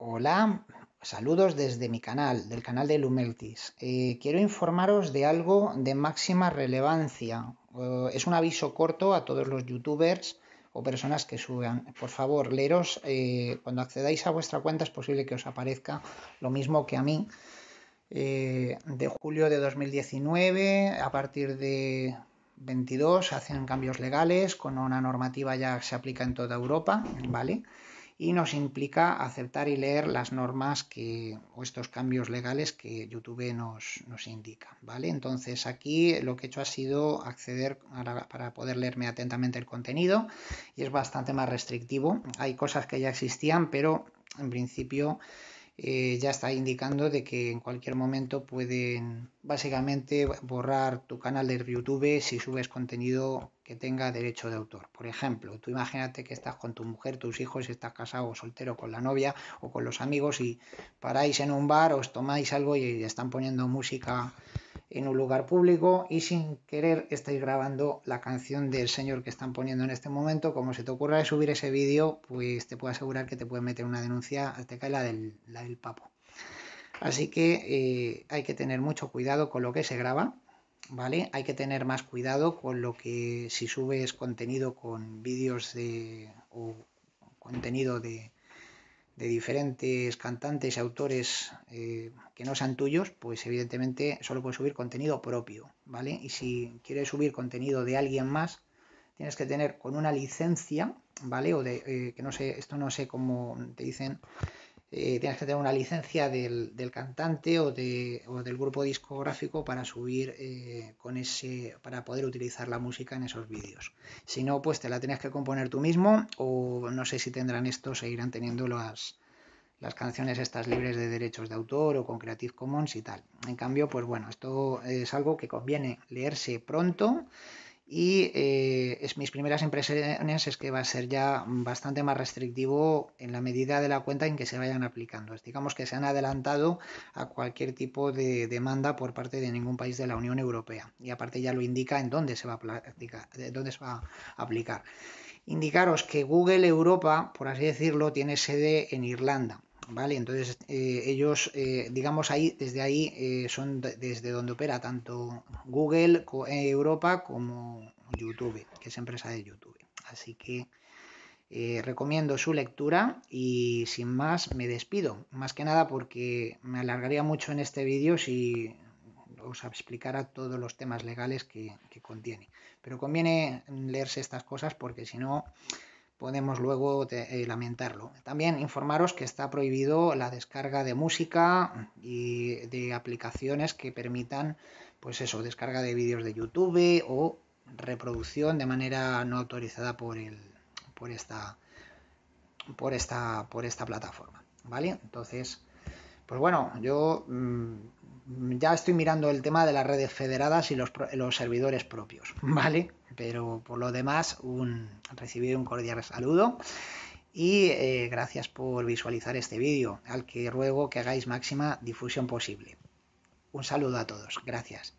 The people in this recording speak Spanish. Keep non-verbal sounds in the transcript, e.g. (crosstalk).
Hola, saludos desde mi canal, del canal de Lumeltis. Eh, quiero informaros de algo de máxima relevancia. Eh, es un aviso corto a todos los youtubers o personas que suban. Por favor, leeros, eh, cuando accedáis a vuestra cuenta es posible que os aparezca lo mismo que a mí. de julio de 2019, a partir de 22, hacen cambios legales con una normativa ya se aplica en toda Europa, ¿vale? y nos implica aceptar y leer las normas que, o estos cambios legales que YouTube nos, indica. ¿vale? Entonces aquí lo que he hecho ha sido acceder para poder leerme atentamente el contenido y es bastante más restrictivo. Hay cosas que ya existían, pero en principio eh, ya está indicando de que en cualquier momento pueden básicamente borrar tu canal de YouTube si subes contenido que tenga derecho de autor. Por ejemplo, tú imagínate que estás con tu mujer, tus hijos, estás casado o soltero con la novia o con los amigos y paráis en un bar, os tomáis algo y están poniendo música en un lugar público y sin querer estáis grabando la canción del señor que están poniendo en este momento, como se te ocurra de subir ese vídeo, pues te puedo asegurar que te puede meter una denuncia, te cae la del, la del papo. Así que eh, hay que tener mucho cuidado con lo que se graba, ¿vale? Hay que tener más cuidado con lo que si subes contenido con vídeos de, o contenido de, de diferentes cantantes y autores eh, que no sean tuyos, pues evidentemente solo puedes subir contenido propio, ¿vale? Y si quieres subir contenido de alguien más, tienes que tener con una licencia, ¿vale? O de, eh, que no sé, esto no sé cómo te dicen, eh, tienes que tener una licencia del, del cantante o, de, o, del grupo discográfico para subir eh, con ese, para poder utilizar la música en esos vídeos. Si no, pues te la tienes que componer tú mismo o no sé si tendrán esto, seguirán teniendo las, las canciones estas libres de derechos de autor o con Creative Commons y tal. En cambio, pues bueno, esto es algo que conviene leerse pronto y eh, mis primeras impresiones es que va a ser ya bastante más restrictivo en la medida de la cuenta en que se vayan aplicando. Digamos que se han adelantado a cualquier tipo de demanda por parte de ningún país de la Unión Europea y aparte ya lo indica en dónde se va a, dónde se va aplicar. Indicaros que Google Europa, por así decirlo, tiene sede en Irlanda. ¿vale? Entonces eh, ellos, eh, digamos ahí, desde ahí eh, son desde donde opera tanto Google Europa como YouTube, que es empresa de YouTube. Así que eh, recomiendo su lectura y sin más me despido. Más que nada porque me alargaría mucho en este vídeo si os explicara todos los temas legales que, contiene. Pero conviene leerse estas cosas porque si no podemos luego eh, lamentarlo. También informaros que está prohibido la descarga de música y de aplicaciones que permitan, pues eso, descarga de vídeos de YouTube o reproducción de manera no autorizada por, el, por, esta, por, esta, por esta plataforma. ¿Vale? Entonces, pues bueno, yo mm, ya estoy mirando el tema de las redes federadas y los, servidores propios, (laughs) ¿vale? Pero por lo demás, un, recibir un cordial saludo y eh, gracias por visualizar este vídeo, al que ruego que hagáis máxima difusión posible. Un saludo a todos, gracias.